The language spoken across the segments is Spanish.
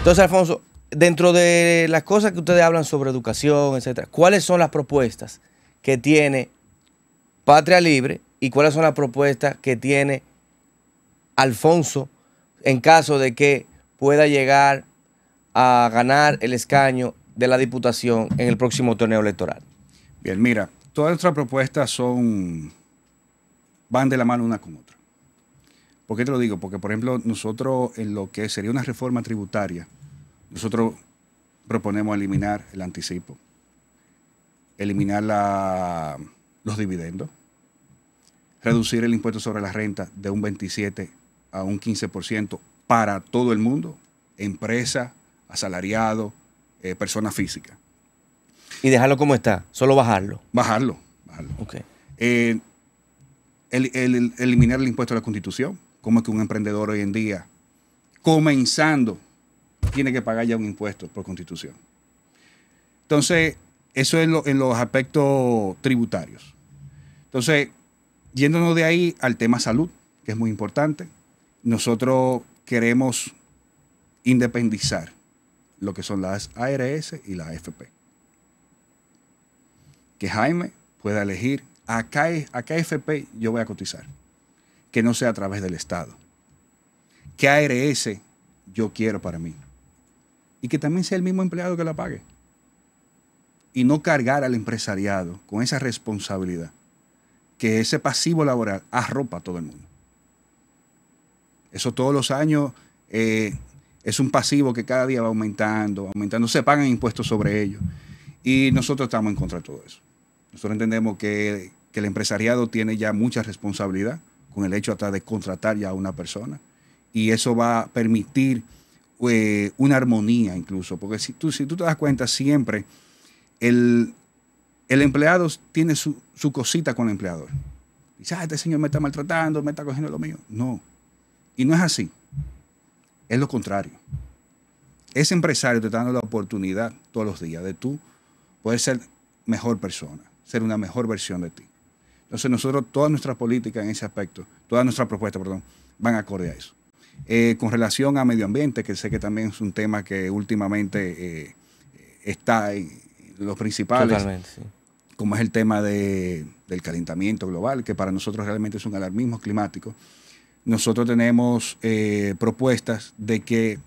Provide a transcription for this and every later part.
Entonces, Alfonso, dentro de las cosas que ustedes hablan sobre educación, etcétera, ¿cuáles son las propuestas que tiene Patria Libre y cuáles son las propuestas que tiene Alfonso en caso de que pueda llegar a ganar el escaño de la Diputación en el próximo torneo electoral? Bien, mira, todas nuestras propuestas son van de la mano una con otra. ¿Por qué te lo digo? Porque, por ejemplo, nosotros en lo que sería una reforma tributaria, nosotros proponemos eliminar el anticipo, eliminar los dividendos, reducir el impuesto sobre la renta de un 27 a un 15% para todo el mundo, empresa, asalariado, eh, persona física. ¿Y dejarlo como está? ¿Solo bajarlo? Bajarlo, bajarlo. Eh, el, eliminar el impuesto a la constitución ¿Cómo es que un emprendedor hoy en día, comenzando, tiene que pagar ya un impuesto por constitución? Entonces, eso es en los aspectos tributarios. Entonces, yéndonos de ahí al tema salud, que es muy importante, nosotros queremos independizar lo que son las ARS y las AFP. Que Jaime pueda elegir acá a qué AFP yo voy a cotizar que no sea a través del Estado. ¿Qué ARS yo quiero para mí? Y que también sea el mismo empleado que la pague. Y no cargar al empresariado con esa responsabilidad, que ese pasivo laboral arropa a todo el mundo. Eso todos los años eh, es un pasivo que cada día va aumentando, aumentando, se pagan impuestos sobre ello. Y nosotros estamos en contra de todo eso. Nosotros entendemos que el empresariado tiene ya mucha responsabilidad con el hecho hasta de contratar ya a una persona. Y eso va a permitir eh, una armonía incluso, porque si tú, si tú te das cuenta siempre, el, empleado tiene su, su, cosita con el empleador. Dice, ah, este señor me está maltratando, me está cogiendo lo mío. No. Y no es así. Es lo contrario. Ese empresario te está dando la oportunidad todos los días de tú poder ser mejor persona, ser una mejor versión de ti. Entonces nosotros, todas nuestras políticas en ese aspecto, todas nuestras propuestas, perdón, van acorde a eso. Eh, con relación a medio ambiente, que sé que también es un tema que últimamente eh, está en los principales, como es el tema del calentamiento global, que para nosotros realmente es un alarmismo climático, nosotros tenemos eh, propuestas de que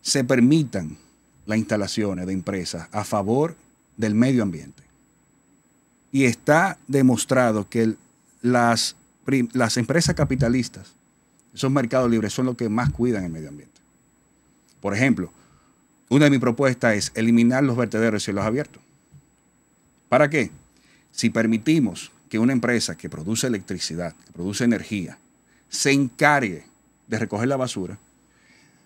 se permitan las instalaciones de empresas a favor del medio ambiente. Y está demostrado que las, empresas capitalistas, esos mercados libres, son los que más cuidan el medio ambiente. Por ejemplo, una de mis propuestas es eliminar los vertederos y los abiertos. ¿Para qué? Si permitimos que una empresa que produce electricidad, que produce energía, se encargue de recoger la basura,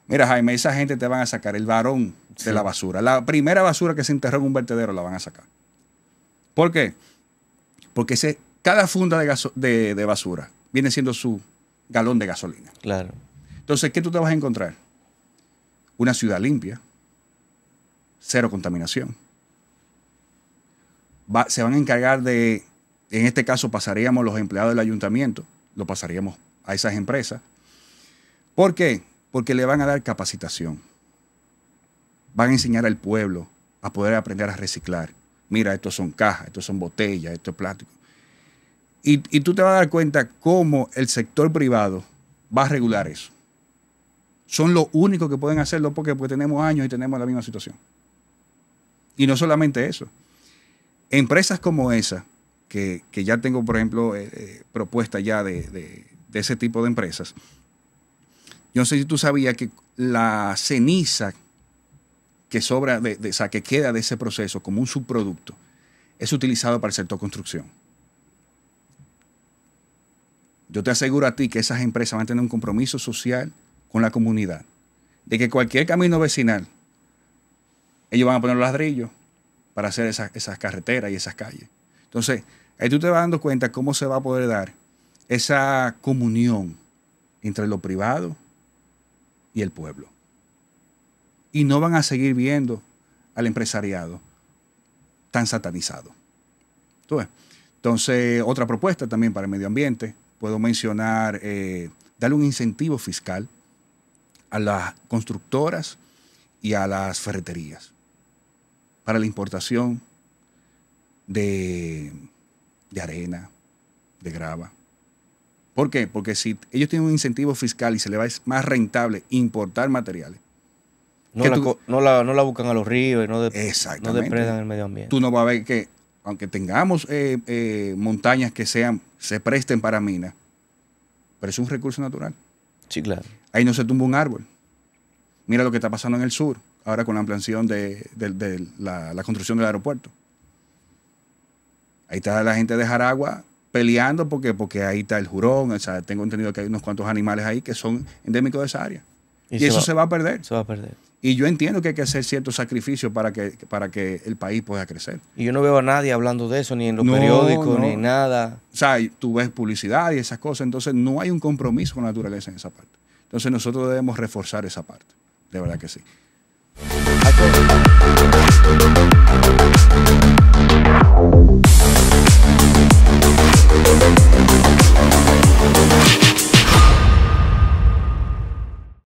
mira Jaime, esa gente te van a sacar el varón de la basura. La primera basura que se enterró en un vertedero la van a sacar. ¿Por qué? Porque cada funda de, basura viene siendo su galón de gasolina. Claro. Entonces, ¿qué tú te vas a encontrar? Una ciudad limpia, cero contaminación. se van a encargar de, en este caso pasaríamos los empleados del ayuntamiento, lo pasaríamos a esas empresas. ¿Por qué? Porque le van a dar capacitación. Van a enseñar al pueblo a poder aprender a reciclar mira, estos son cajas, estos son botellas, esto es plástico. Y, tú te vas a dar cuenta cómo el sector privado va a regular eso. Son los únicos que pueden hacerlo porque, tenemos años y tenemos la misma situación. Y no solamente eso. Empresas como esa, que, ya tengo, por ejemplo, eh, eh, propuesta ya de, de ese tipo de empresas, yo no sé si tú sabías que la ceniza que sobra, de, que queda de ese proceso como un subproducto, es utilizado para el sector construcción. Yo te aseguro a ti que esas empresas van a tener un compromiso social con la comunidad, de que cualquier camino vecinal, ellos van a poner ladrillos para hacer esas, esas carreteras y esas calles. Entonces, ahí tú te vas dando cuenta cómo se va a poder dar esa comunión entre lo privado y el pueblo y no van a seguir viendo al empresariado tan satanizado. Entonces, otra propuesta también para el medio ambiente, puedo mencionar, eh, darle un incentivo fiscal a las constructoras y a las ferreterías para la importación de, arena, de grava. ¿Por qué? Porque si ellos tienen un incentivo fiscal y se les va es más rentable importar materiales, no, la, buscan a los ríos y no, no, depredan el medio ambiente. Tú no vas a ver que, aunque tengamos eh, eh, montañas que sean, se presten para minas, pero es un recurso natural. Sí, claro. Ahí no se tumba un árbol. Mira lo que está pasando en el sur, ahora con la ampliación de, la, construcción del aeropuerto. Ahí está la gente de Jaragua peleando porque, porque ahí está el jurón. tengo entendido que hay unos cuantos animales ahí que son endémicos de esa área. Y, eso se va a perder. Se va a perder. Y yo entiendo que hay que hacer ciertos sacrificios para que, para que el país pueda crecer. Y yo no veo a nadie hablando de eso, ni en los periódicos, ni nada. O sea, tú ves publicidad y esas cosas, entonces no hay un compromiso con la naturaleza en esa parte. Entonces nosotros debemos reforzar esa parte, de verdad que sí.